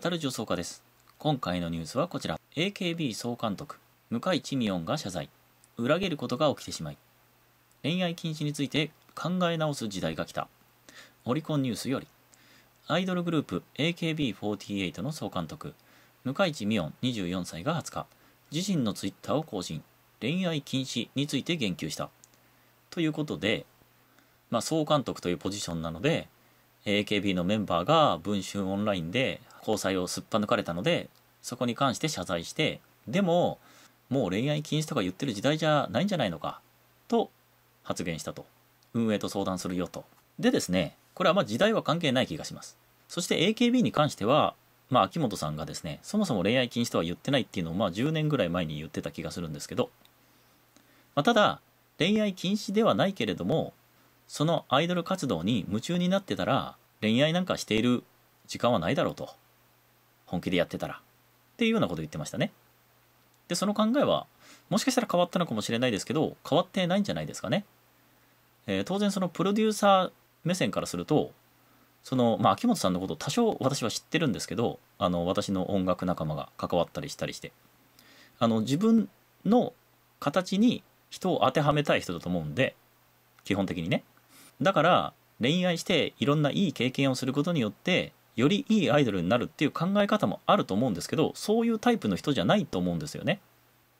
語る女装家です今回のニュースはこちら AKB 総監督向井智美音が謝罪裏切ることが起きてしまい恋愛禁止について考え直す時代が来たオリコンニュースよりアイドルグループ AKB48 の総監督向井智美音24歳が20日自身のツイッターを更新恋愛禁止について言及したということで、まあ、総監督というポジションなので AKB のメンバーが文春オンラインで交際をすっぱ抜かれたのでそこに関して謝罪してでももう恋愛禁止とか言ってる時代じゃないんじゃないのかと発言したと運営と相談するよとでですねこれはまあ時代は関係ない気がしますそして AKB に関してはまあ秋元さんがですねそもそも恋愛禁止とは言ってないっていうのをまあ10年ぐらい前に言ってた気がするんですけど、まあ、ただ恋愛禁止ではないけれどもそのアイドル活動に夢中になってたら恋愛なんかしている時間はないだろうと本気でやってたらっていうようなことを言ってましたねでその考えはもしかしたら変わったのかもしれないですけど変わってないんじゃないですかね、えー、当然そのプロデューサー目線からするとそのまあ秋元さんのことを多少私は知ってるんですけどあの私の音楽仲間が関わったりしたりしてあの自分の形に人を当てはめたい人だと思うんで基本的にねだから恋愛していろんないい経験をすることによってよりいいアイドルになるっていう考え方もあると思うんですけどそういうタイプの人じゃないと思うんですよね。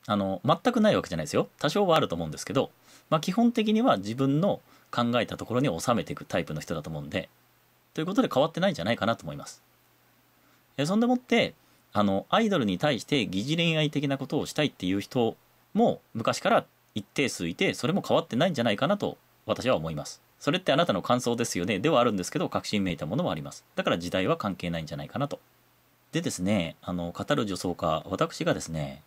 あの全くないわけじゃないですよ多少はあると思うんですけど、まあ、基本的には自分の考えたところに収めていくタイプの人だと思うんでということで変わってないんじゃないかなと思います。えそんでもってあのアイドルに対して疑似恋愛的なことをしたいっていう人も昔から一定数いてそれも変わってないんじゃないかなと私は思います。それってあなたの感想ですよねではあるんですけど確信めいたものもありますだから時代は関係ないんじゃないかなとでですねあの語る女装家私がですね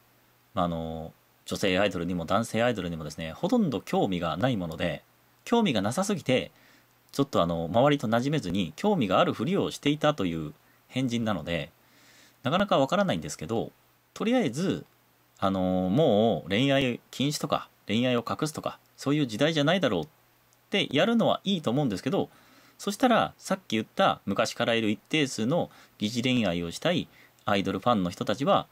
あの女性アイドルにも男性アイドルにもですねほとんど興味がないもので興味がなさすぎてちょっとあの周りと馴染めずに興味があるふりをしていたという変人なのでなかなかわからないんですけどとりあえずあのもう恋愛禁止とか恋愛を隠すとかそういう時代じゃないだろうっってやるのはいいと思うんですけどそしたらさっき言った昔からいる一定数の疑似恋愛をしたいアイドルファンの人たちは、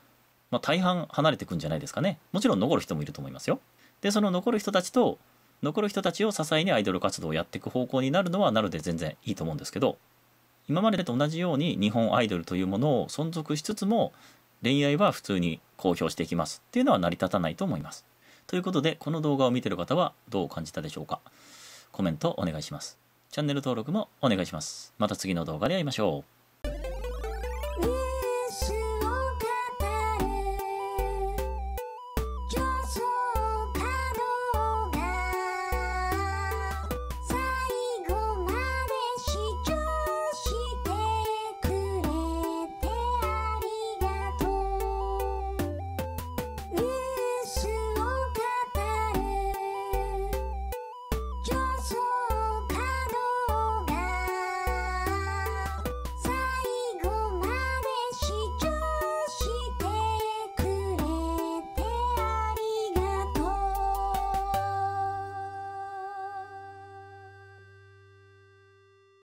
まあ、大半離れていくんじゃないですかねもちろん残る人もいると思いますよでその残る人たちと残る人たちを支えにアイドル活動をやっていく方向になるのはなので全然いいと思うんですけど今までと同じように日本アイドルというものを存続しつつも恋愛は普通に公表していきますっていうのは成り立たないと思います。ということでこの動画を見ている方はどう感じたでしょうかコメントお願いします。チャンネル登録もお願いします。また次の動画で会いましょう。